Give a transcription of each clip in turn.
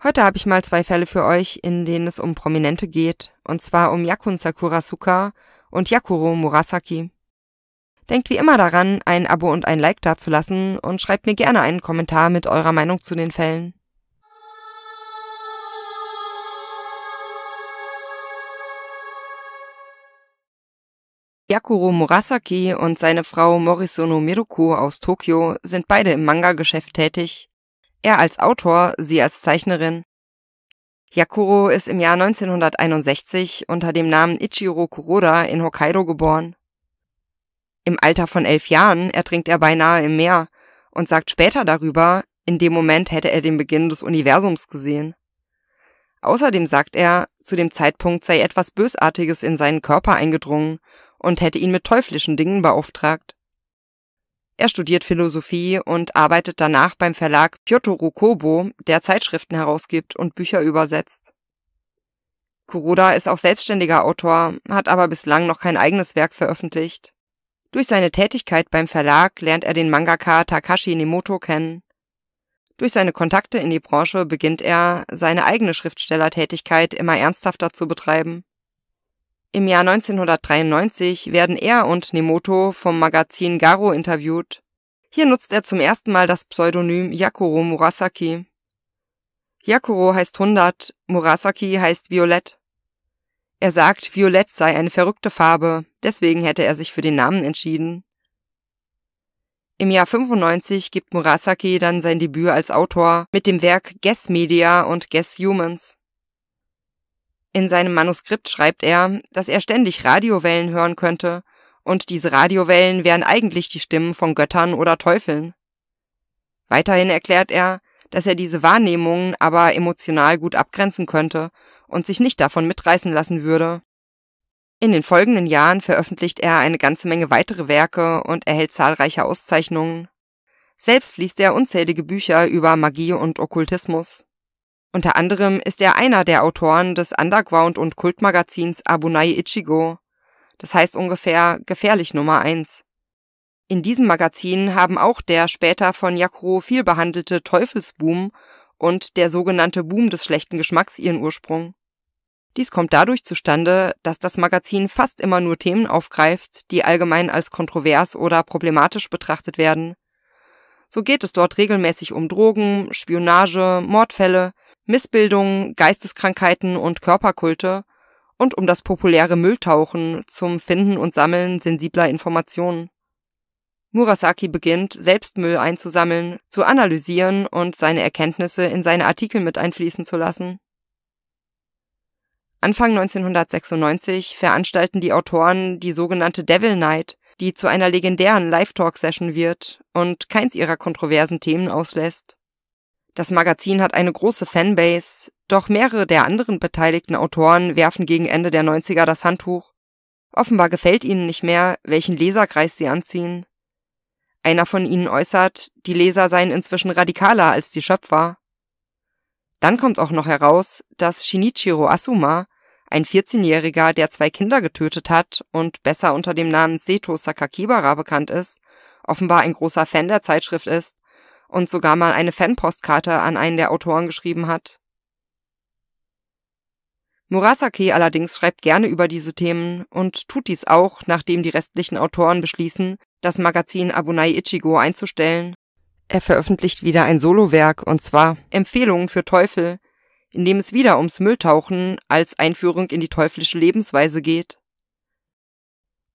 Heute habe ich mal zwei Fälle für euch, in denen es um Prominente geht, und zwar um Yakun Sakurasuka und Yakuro Murasaki. Denkt wie immer daran, ein Abo und ein Like dazulassen und schreibt mir gerne einen Kommentar mit eurer Meinung zu den Fällen. Yakuro Murasaki und seine Frau Morisono Miruku aus Tokio sind beide im Manga-Geschäft tätig er als Autor, sie als Zeichnerin. Yakuro ist im Jahr 1961 unter dem Namen Ichiro Kuroda in Hokkaido geboren. Im Alter von elf Jahren ertrinkt er beinahe im Meer und sagt später darüber, in dem Moment hätte er den Beginn des Universums gesehen. Außerdem sagt er, zu dem Zeitpunkt sei etwas Bösartiges in seinen Körper eingedrungen und hätte ihn mit teuflischen Dingen beauftragt. Er studiert Philosophie und arbeitet danach beim Verlag Pyotoru Kobo, der Zeitschriften herausgibt und Bücher übersetzt. Kuroda ist auch selbstständiger Autor, hat aber bislang noch kein eigenes Werk veröffentlicht. Durch seine Tätigkeit beim Verlag lernt er den Mangaka Takashi Nemoto kennen. Durch seine Kontakte in die Branche beginnt er, seine eigene Schriftstellertätigkeit immer ernsthafter zu betreiben. Im Jahr 1993 werden er und Nemoto vom Magazin Garo interviewt. Hier nutzt er zum ersten Mal das Pseudonym Yakuro Murasaki. Yakuro heißt 100, Murasaki heißt Violett. Er sagt, Violett sei eine verrückte Farbe, deswegen hätte er sich für den Namen entschieden. Im Jahr 95 gibt Murasaki dann sein Debüt als Autor mit dem Werk Guess Media und Guess Humans. In seinem Manuskript schreibt er, dass er ständig Radiowellen hören könnte, und diese Radiowellen wären eigentlich die Stimmen von Göttern oder Teufeln. Weiterhin erklärt er, dass er diese Wahrnehmungen aber emotional gut abgrenzen könnte und sich nicht davon mitreißen lassen würde. In den folgenden Jahren veröffentlicht er eine ganze Menge weitere Werke und erhält zahlreiche Auszeichnungen. Selbst liest er unzählige Bücher über Magie und Okkultismus. Unter anderem ist er einer der Autoren des Underground- und Kultmagazins Abunai Ichigo, das heißt ungefähr Gefährlich Nummer 1. In diesem Magazin haben auch der später von Yakuro viel behandelte Teufelsboom und der sogenannte Boom des schlechten Geschmacks ihren Ursprung. Dies kommt dadurch zustande, dass das Magazin fast immer nur Themen aufgreift, die allgemein als kontrovers oder problematisch betrachtet werden. So geht es dort regelmäßig um Drogen, Spionage, Mordfälle, Missbildungen, Geisteskrankheiten und Körperkulte und um das populäre Mülltauchen zum Finden und Sammeln sensibler Informationen. Murasaki beginnt, selbst Müll einzusammeln, zu analysieren und seine Erkenntnisse in seine Artikel mit einfließen zu lassen. Anfang 1996 veranstalten die Autoren die sogenannte Devil Night, die zu einer legendären Live-Talk-Session wird und keins ihrer kontroversen Themen auslässt. Das Magazin hat eine große Fanbase, doch mehrere der anderen beteiligten Autoren werfen gegen Ende der 90er das Handtuch. Offenbar gefällt ihnen nicht mehr, welchen Leserkreis sie anziehen. Einer von ihnen äußert, die Leser seien inzwischen radikaler als die Schöpfer. Dann kommt auch noch heraus, dass Shinichiro Asuma, ein 14-Jähriger, der zwei Kinder getötet hat und besser unter dem Namen Seto Sakakibara bekannt ist, offenbar ein großer Fan der Zeitschrift ist und sogar mal eine Fanpostkarte an einen der Autoren geschrieben hat. Murasaki allerdings schreibt gerne über diese Themen und tut dies auch, nachdem die restlichen Autoren beschließen, das Magazin Abunai Ichigo einzustellen. Er veröffentlicht wieder ein Solowerk, und zwar Empfehlungen für Teufel, in dem es wieder ums Mülltauchen als Einführung in die teuflische Lebensweise geht.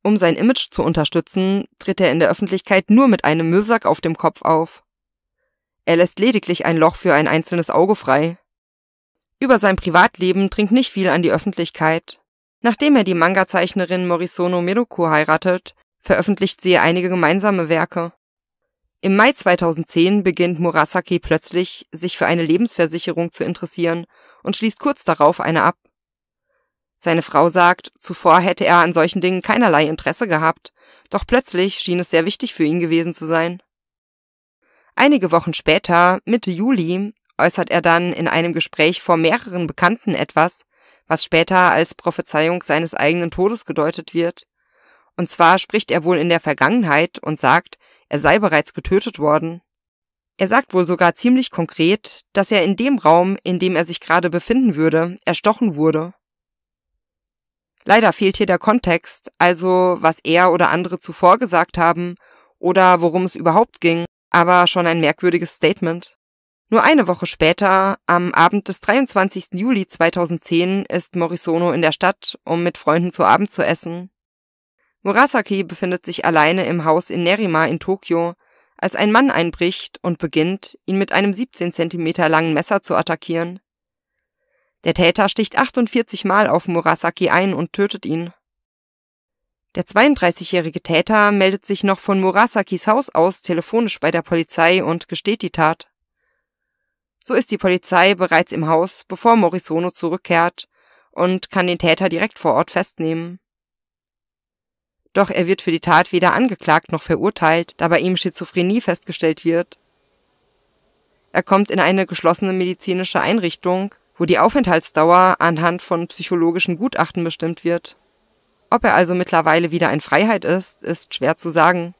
Um sein Image zu unterstützen, tritt er in der Öffentlichkeit nur mit einem Müllsack auf dem Kopf auf. Er lässt lediglich ein Loch für ein einzelnes Auge frei. Über sein Privatleben dringt nicht viel an die Öffentlichkeit. Nachdem er die Manga-Zeichnerin Morisono Meruko heiratet, veröffentlicht sie einige gemeinsame Werke. Im Mai 2010 beginnt Murasaki plötzlich, sich für eine Lebensversicherung zu interessieren und schließt kurz darauf eine ab. Seine Frau sagt, zuvor hätte er an solchen Dingen keinerlei Interesse gehabt, doch plötzlich schien es sehr wichtig für ihn gewesen zu sein. Einige Wochen später, Mitte Juli, äußert er dann in einem Gespräch vor mehreren Bekannten etwas, was später als Prophezeiung seines eigenen Todes gedeutet wird. Und zwar spricht er wohl in der Vergangenheit und sagt, er sei bereits getötet worden. Er sagt wohl sogar ziemlich konkret, dass er in dem Raum, in dem er sich gerade befinden würde, erstochen wurde. Leider fehlt hier der Kontext, also was er oder andere zuvor gesagt haben oder worum es überhaupt ging aber schon ein merkwürdiges Statement. Nur eine Woche später, am Abend des 23. Juli 2010, ist Morisono in der Stadt, um mit Freunden zu Abend zu essen. Murasaki befindet sich alleine im Haus in Nerima in Tokio, als ein Mann einbricht und beginnt, ihn mit einem 17 cm langen Messer zu attackieren. Der Täter sticht 48 Mal auf Murasaki ein und tötet ihn. Der 32-jährige Täter meldet sich noch von Murasakis Haus aus telefonisch bei der Polizei und gesteht die Tat. So ist die Polizei bereits im Haus, bevor Morisono zurückkehrt und kann den Täter direkt vor Ort festnehmen. Doch er wird für die Tat weder angeklagt noch verurteilt, da bei ihm Schizophrenie festgestellt wird. Er kommt in eine geschlossene medizinische Einrichtung, wo die Aufenthaltsdauer anhand von psychologischen Gutachten bestimmt wird. Ob er also mittlerweile wieder in Freiheit ist, ist schwer zu sagen.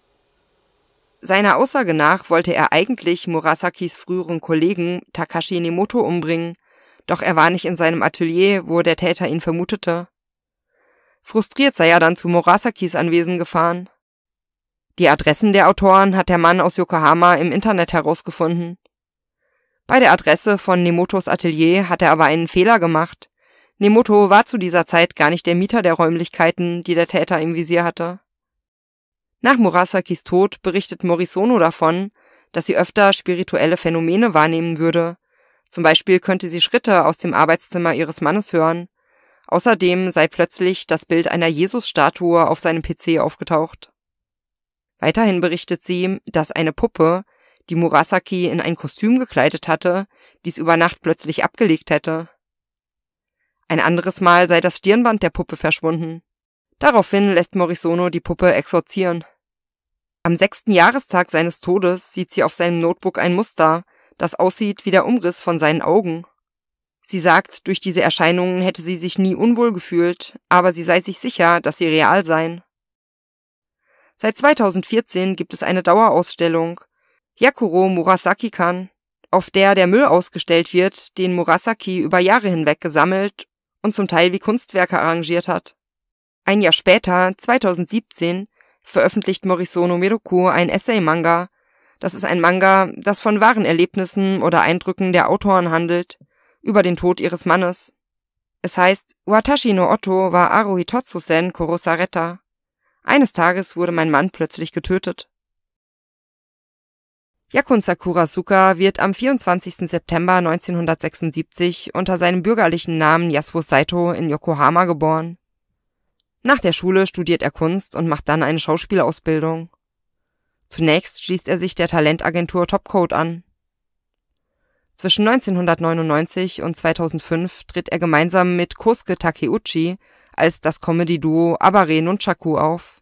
Seiner Aussage nach wollte er eigentlich Murasakis früheren Kollegen Takashi Nemoto umbringen, doch er war nicht in seinem Atelier, wo der Täter ihn vermutete. Frustriert sei er dann zu Murasakis Anwesen gefahren. Die Adressen der Autoren hat der Mann aus Yokohama im Internet herausgefunden. Bei der Adresse von Nemotos Atelier hat er aber einen Fehler gemacht, Nemoto war zu dieser Zeit gar nicht der Mieter der Räumlichkeiten, die der Täter im Visier hatte. Nach Murasakis Tod berichtet Morisono davon, dass sie öfter spirituelle Phänomene wahrnehmen würde. Zum Beispiel könnte sie Schritte aus dem Arbeitszimmer ihres Mannes hören. Außerdem sei plötzlich das Bild einer Jesusstatue auf seinem PC aufgetaucht. Weiterhin berichtet sie, dass eine Puppe, die Murasaki in ein Kostüm gekleidet hatte, dies über Nacht plötzlich abgelegt hätte. Ein anderes Mal sei das Stirnband der Puppe verschwunden. Daraufhin lässt Morisono die Puppe exorzieren. Am sechsten Jahrestag seines Todes sieht sie auf seinem Notebook ein Muster, das aussieht wie der Umriss von seinen Augen. Sie sagt, durch diese Erscheinungen hätte sie sich nie unwohl gefühlt, aber sie sei sich sicher, dass sie real seien. Seit 2014 gibt es eine Dauerausstellung, Yakuro Murasaki-kan, auf der der Müll ausgestellt wird, den Murasaki über Jahre hinweg gesammelt und zum Teil wie Kunstwerke arrangiert hat. Ein Jahr später, 2017, veröffentlicht Morisono Miroku ein Essay-Manga. Das ist ein Manga, das von wahren Erlebnissen oder Eindrücken der Autoren handelt, über den Tod ihres Mannes. Es heißt, Watashi no Otto war Aruhitotsu-sen Kurosareta. Eines Tages wurde mein Mann plötzlich getötet. Yakun Sakurasuka wird am 24. September 1976 unter seinem bürgerlichen Namen Yasuo Saito in Yokohama geboren. Nach der Schule studiert er Kunst und macht dann eine Schauspielausbildung. Zunächst schließt er sich der Talentagentur Topcode an. Zwischen 1999 und 2005 tritt er gemeinsam mit Kosuke Takeuchi als das Comedy-Duo Abare Nunchaku auf.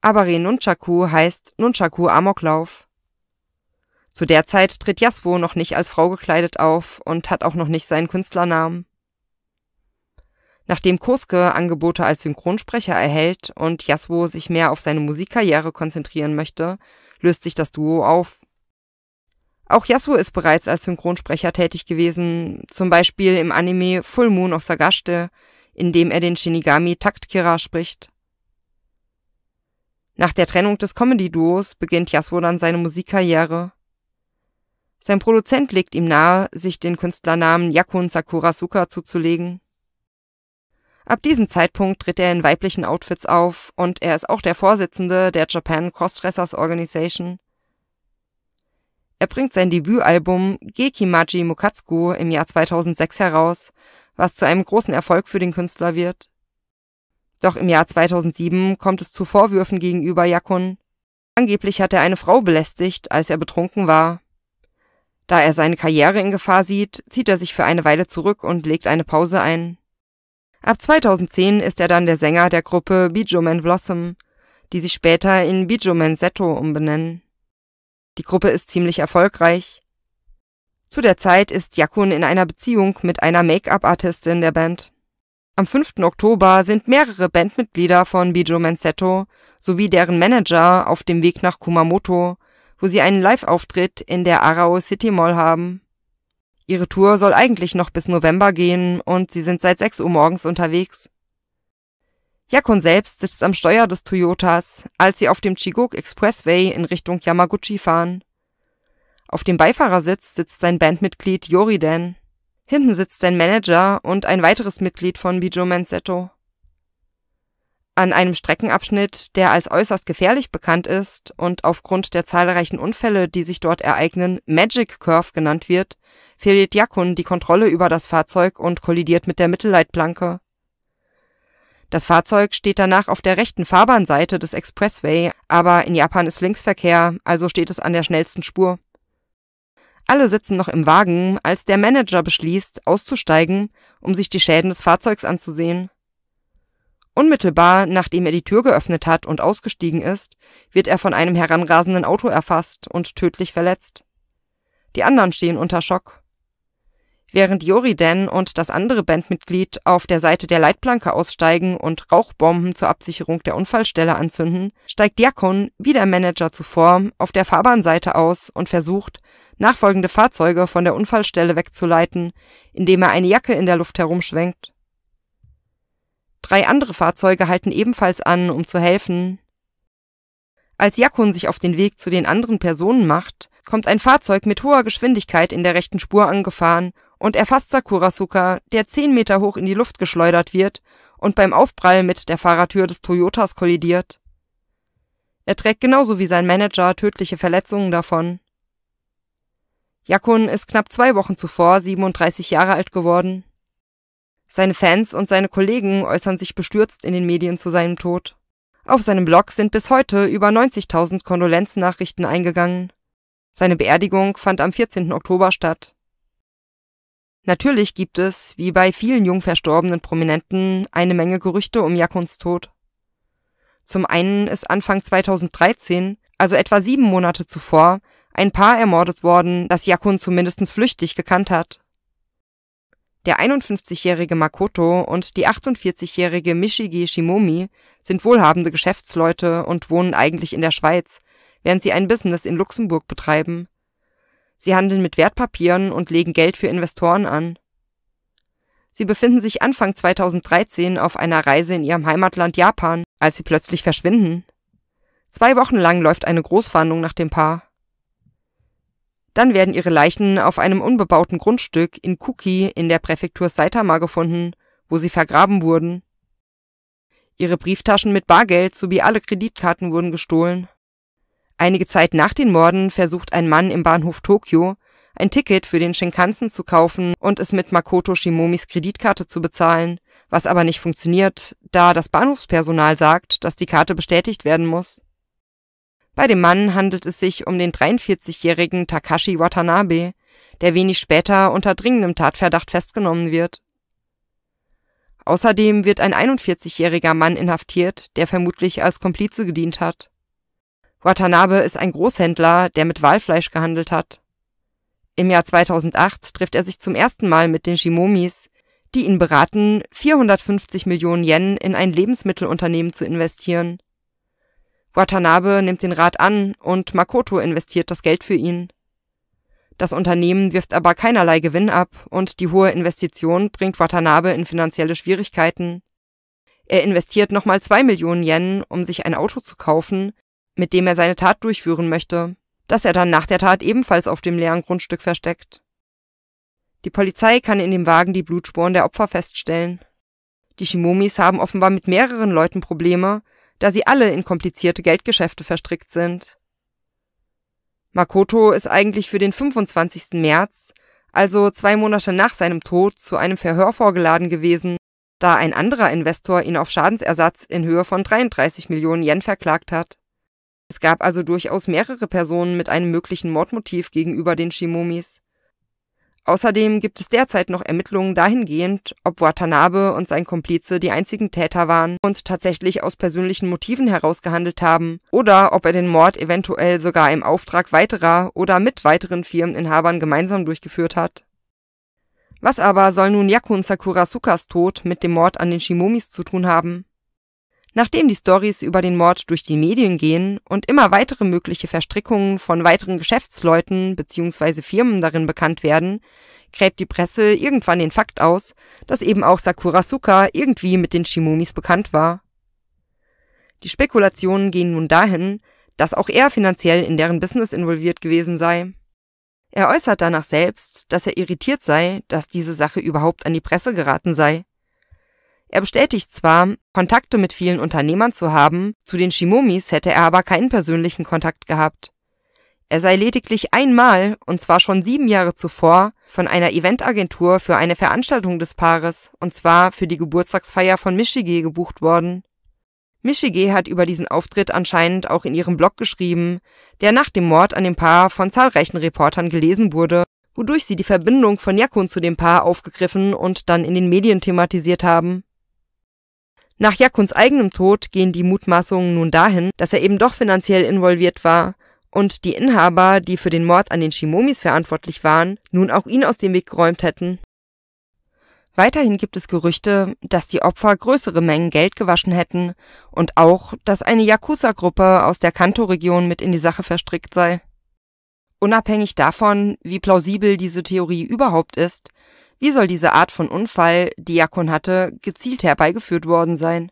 Abare Nunchaku heißt Nunchaku Amoklauf zu der Zeit tritt Jaswo noch nicht als Frau gekleidet auf und hat auch noch nicht seinen Künstlernamen. Nachdem Kurske Angebote als Synchronsprecher erhält und Jaswo sich mehr auf seine Musikkarriere konzentrieren möchte, löst sich das Duo auf. Auch Yasuo ist bereits als Synchronsprecher tätig gewesen, zum Beispiel im Anime Full Moon of Sagashte, in dem er den Shinigami Taktkira spricht. Nach der Trennung des Comedy-Duos beginnt Yasuo dann seine Musikkarriere. Sein Produzent legt ihm nahe, sich den Künstlernamen Yakun Sakurasuka zuzulegen. Ab diesem Zeitpunkt tritt er in weiblichen Outfits auf und er ist auch der Vorsitzende der Japan Crossdressers Organization. Er bringt sein Debütalbum Gekimaji Mukatsuku im Jahr 2006 heraus, was zu einem großen Erfolg für den Künstler wird. Doch im Jahr 2007 kommt es zu Vorwürfen gegenüber Yakun. Angeblich hat er eine Frau belästigt, als er betrunken war da er seine Karriere in Gefahr sieht, zieht er sich für eine Weile zurück und legt eine Pause ein. Ab 2010 ist er dann der Sänger der Gruppe Bijoman Blossom, die sich später in Bijoman Seto umbenennen. Die Gruppe ist ziemlich erfolgreich. Zu der Zeit ist Yakun in einer Beziehung mit einer Make-up-Artistin der Band. Am 5. Oktober sind mehrere Bandmitglieder von Bijo Seto sowie deren Manager auf dem Weg nach Kumamoto, wo sie einen Live-Auftritt in der Aarau City Mall haben. Ihre Tour soll eigentlich noch bis November gehen und sie sind seit 6 Uhr morgens unterwegs. Yakun selbst sitzt am Steuer des Toyotas, als sie auf dem Chigok Expressway in Richtung Yamaguchi fahren. Auf dem Beifahrersitz sitzt sein Bandmitglied Yoriden. Hinten sitzt sein Manager und ein weiteres Mitglied von Bijo Manzetto an einem Streckenabschnitt, der als äußerst gefährlich bekannt ist und aufgrund der zahlreichen Unfälle, die sich dort ereignen, Magic Curve genannt wird, verliert Jakun die Kontrolle über das Fahrzeug und kollidiert mit der Mittelleitplanke. Das Fahrzeug steht danach auf der rechten Fahrbahnseite des Expressway, aber in Japan ist Linksverkehr, also steht es an der schnellsten Spur. Alle sitzen noch im Wagen, als der Manager beschließt, auszusteigen, um sich die Schäden des Fahrzeugs anzusehen Unmittelbar nachdem er die Tür geöffnet hat und ausgestiegen ist, wird er von einem heranrasenden Auto erfasst und tödlich verletzt. Die anderen stehen unter Schock. Während Joriden und das andere Bandmitglied auf der Seite der Leitplanke aussteigen und Rauchbomben zur Absicherung der Unfallstelle anzünden, steigt Diakon, wie der Manager zuvor, auf der Fahrbahnseite aus und versucht, nachfolgende Fahrzeuge von der Unfallstelle wegzuleiten, indem er eine Jacke in der Luft herumschwenkt Drei andere Fahrzeuge halten ebenfalls an, um zu helfen. Als Jakun sich auf den Weg zu den anderen Personen macht, kommt ein Fahrzeug mit hoher Geschwindigkeit in der rechten Spur angefahren und erfasst Sakurasuka, der zehn Meter hoch in die Luft geschleudert wird und beim Aufprall mit der Fahrertür des Toyotas kollidiert. Er trägt genauso wie sein Manager tödliche Verletzungen davon. Jakun ist knapp zwei Wochen zuvor 37 Jahre alt geworden. Seine Fans und seine Kollegen äußern sich bestürzt in den Medien zu seinem Tod. Auf seinem Blog sind bis heute über 90.000 Kondolenznachrichten eingegangen. Seine Beerdigung fand am 14. Oktober statt. Natürlich gibt es, wie bei vielen jung verstorbenen Prominenten, eine Menge Gerüchte um Jakuns Tod. Zum einen ist Anfang 2013, also etwa sieben Monate zuvor, ein Paar ermordet worden, das Jakun zumindest flüchtig gekannt hat. Der 51-jährige Makoto und die 48-jährige Michigi Shimomi sind wohlhabende Geschäftsleute und wohnen eigentlich in der Schweiz, während sie ein Business in Luxemburg betreiben. Sie handeln mit Wertpapieren und legen Geld für Investoren an. Sie befinden sich Anfang 2013 auf einer Reise in ihrem Heimatland Japan, als sie plötzlich verschwinden. Zwei Wochen lang läuft eine Großfahndung nach dem Paar. Dann werden ihre Leichen auf einem unbebauten Grundstück in Kuki in der Präfektur Saitama gefunden, wo sie vergraben wurden. Ihre Brieftaschen mit Bargeld sowie alle Kreditkarten wurden gestohlen. Einige Zeit nach den Morden versucht ein Mann im Bahnhof Tokio, ein Ticket für den Shinkansen zu kaufen und es mit Makoto Shimomis Kreditkarte zu bezahlen, was aber nicht funktioniert, da das Bahnhofspersonal sagt, dass die Karte bestätigt werden muss. Bei dem Mann handelt es sich um den 43-jährigen Takashi Watanabe, der wenig später unter dringendem Tatverdacht festgenommen wird. Außerdem wird ein 41-jähriger Mann inhaftiert, der vermutlich als Komplize gedient hat. Watanabe ist ein Großhändler, der mit Walfleisch gehandelt hat. Im Jahr 2008 trifft er sich zum ersten Mal mit den Shimomis, die ihn beraten, 450 Millionen Yen in ein Lebensmittelunternehmen zu investieren Watanabe nimmt den Rat an und Makoto investiert das Geld für ihn. Das Unternehmen wirft aber keinerlei Gewinn ab und die hohe Investition bringt Watanabe in finanzielle Schwierigkeiten. Er investiert nochmal zwei Millionen Yen, um sich ein Auto zu kaufen, mit dem er seine Tat durchführen möchte, das er dann nach der Tat ebenfalls auf dem leeren Grundstück versteckt. Die Polizei kann in dem Wagen die Blutspuren der Opfer feststellen. Die Shimomis haben offenbar mit mehreren Leuten Probleme, da sie alle in komplizierte Geldgeschäfte verstrickt sind. Makoto ist eigentlich für den 25. März, also zwei Monate nach seinem Tod, zu einem Verhör vorgeladen gewesen, da ein anderer Investor ihn auf Schadensersatz in Höhe von 33 Millionen Yen verklagt hat. Es gab also durchaus mehrere Personen mit einem möglichen Mordmotiv gegenüber den Shimomis. Außerdem gibt es derzeit noch Ermittlungen dahingehend, ob Watanabe und sein Komplize die einzigen Täter waren und tatsächlich aus persönlichen Motiven herausgehandelt haben, oder ob er den Mord eventuell sogar im Auftrag weiterer oder mit weiteren Firmeninhabern gemeinsam durchgeführt hat. Was aber soll nun Yakun Sakurasukas Tod mit dem Mord an den Shimomis zu tun haben? Nachdem die Stories über den Mord durch die Medien gehen und immer weitere mögliche Verstrickungen von weiteren Geschäftsleuten bzw. Firmen darin bekannt werden, gräbt die Presse irgendwann den Fakt aus, dass eben auch Sakurasuka irgendwie mit den Shimomis bekannt war. Die Spekulationen gehen nun dahin, dass auch er finanziell in deren Business involviert gewesen sei. Er äußert danach selbst, dass er irritiert sei, dass diese Sache überhaupt an die Presse geraten sei er bestätigt zwar, Kontakte mit vielen Unternehmern zu haben, zu den Shimomis hätte er aber keinen persönlichen Kontakt gehabt. Er sei lediglich einmal, und zwar schon sieben Jahre zuvor, von einer Eventagentur für eine Veranstaltung des Paares, und zwar für die Geburtstagsfeier von Michige gebucht worden. Michige hat über diesen Auftritt anscheinend auch in ihrem Blog geschrieben, der nach dem Mord an dem Paar von zahlreichen Reportern gelesen wurde, wodurch sie die Verbindung von Jakun zu dem Paar aufgegriffen und dann in den Medien thematisiert haben. Nach Jakuns eigenem Tod gehen die Mutmaßungen nun dahin, dass er eben doch finanziell involviert war und die Inhaber, die für den Mord an den Shimomis verantwortlich waren, nun auch ihn aus dem Weg geräumt hätten. Weiterhin gibt es Gerüchte, dass die Opfer größere Mengen Geld gewaschen hätten und auch, dass eine Yakuza-Gruppe aus der Kanto-Region mit in die Sache verstrickt sei. Unabhängig davon, wie plausibel diese Theorie überhaupt ist, wie soll diese Art von Unfall, die Jakun hatte, gezielt herbeigeführt worden sein?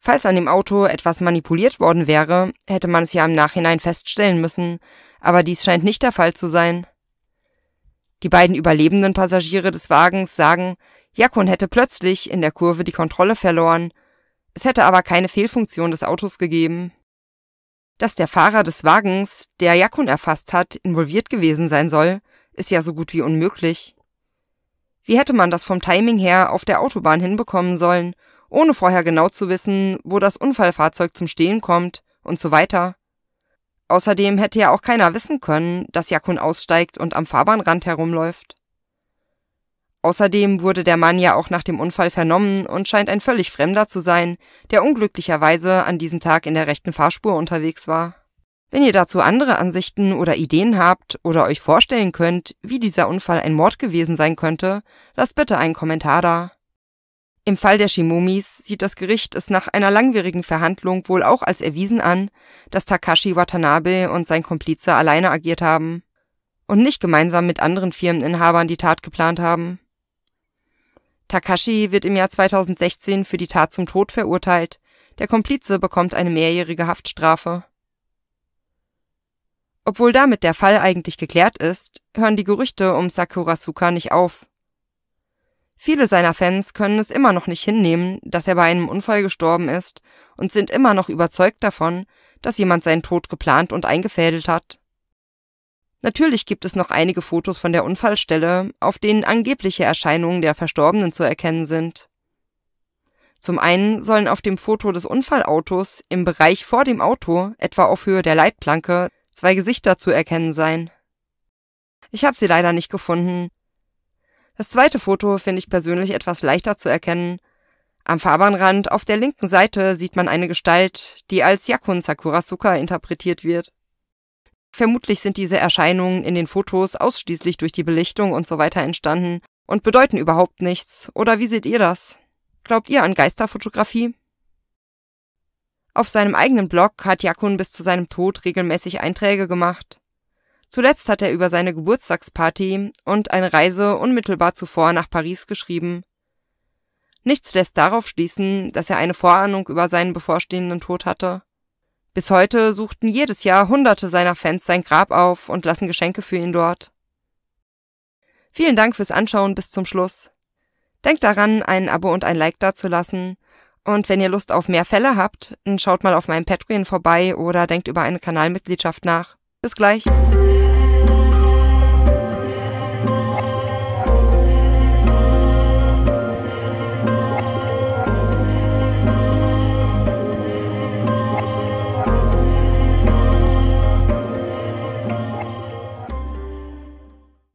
Falls an dem Auto etwas manipuliert worden wäre, hätte man es ja im Nachhinein feststellen müssen, aber dies scheint nicht der Fall zu sein. Die beiden überlebenden Passagiere des Wagens sagen, Jakun hätte plötzlich in der Kurve die Kontrolle verloren, es hätte aber keine Fehlfunktion des Autos gegeben. Dass der Fahrer des Wagens, der Jakun erfasst hat, involviert gewesen sein soll, ist ja so gut wie unmöglich. Wie hätte man das vom Timing her auf der Autobahn hinbekommen sollen, ohne vorher genau zu wissen, wo das Unfallfahrzeug zum Stehen kommt und so weiter? Außerdem hätte ja auch keiner wissen können, dass Jakun aussteigt und am Fahrbahnrand herumläuft. Außerdem wurde der Mann ja auch nach dem Unfall vernommen und scheint ein völlig Fremder zu sein, der unglücklicherweise an diesem Tag in der rechten Fahrspur unterwegs war. Wenn ihr dazu andere Ansichten oder Ideen habt oder euch vorstellen könnt, wie dieser Unfall ein Mord gewesen sein könnte, lasst bitte einen Kommentar da. Im Fall der Shimomis sieht das Gericht es nach einer langwierigen Verhandlung wohl auch als erwiesen an, dass Takashi Watanabe und sein Komplize alleine agiert haben und nicht gemeinsam mit anderen Firmeninhabern die Tat geplant haben. Takashi wird im Jahr 2016 für die Tat zum Tod verurteilt, der Komplize bekommt eine mehrjährige Haftstrafe. Obwohl damit der Fall eigentlich geklärt ist, hören die Gerüchte um Sakurasuka nicht auf. Viele seiner Fans können es immer noch nicht hinnehmen, dass er bei einem Unfall gestorben ist und sind immer noch überzeugt davon, dass jemand seinen Tod geplant und eingefädelt hat. Natürlich gibt es noch einige Fotos von der Unfallstelle, auf denen angebliche Erscheinungen der Verstorbenen zu erkennen sind. Zum einen sollen auf dem Foto des Unfallautos im Bereich vor dem Auto, etwa auf Höhe der Leitplanke, zwei Gesichter zu erkennen seien. Ich habe sie leider nicht gefunden. Das zweite Foto finde ich persönlich etwas leichter zu erkennen. Am Fahrbahnrand auf der linken Seite sieht man eine Gestalt, die als Yakun Sakurasuka interpretiert wird. Vermutlich sind diese Erscheinungen in den Fotos ausschließlich durch die Belichtung und so weiter entstanden und bedeuten überhaupt nichts. Oder wie seht ihr das? Glaubt ihr an Geisterfotografie? Auf seinem eigenen Blog hat Jakun bis zu seinem Tod regelmäßig Einträge gemacht. Zuletzt hat er über seine Geburtstagsparty und eine Reise unmittelbar zuvor nach Paris geschrieben. Nichts lässt darauf schließen, dass er eine Vorahnung über seinen bevorstehenden Tod hatte. Bis heute suchten jedes Jahr Hunderte seiner Fans sein Grab auf und lassen Geschenke für ihn dort. Vielen Dank fürs Anschauen bis zum Schluss. Denkt daran, ein Abo und ein Like dazulassen und wenn ihr Lust auf mehr Fälle habt, schaut mal auf meinem Patreon vorbei oder denkt über eine Kanalmitgliedschaft nach. Bis gleich.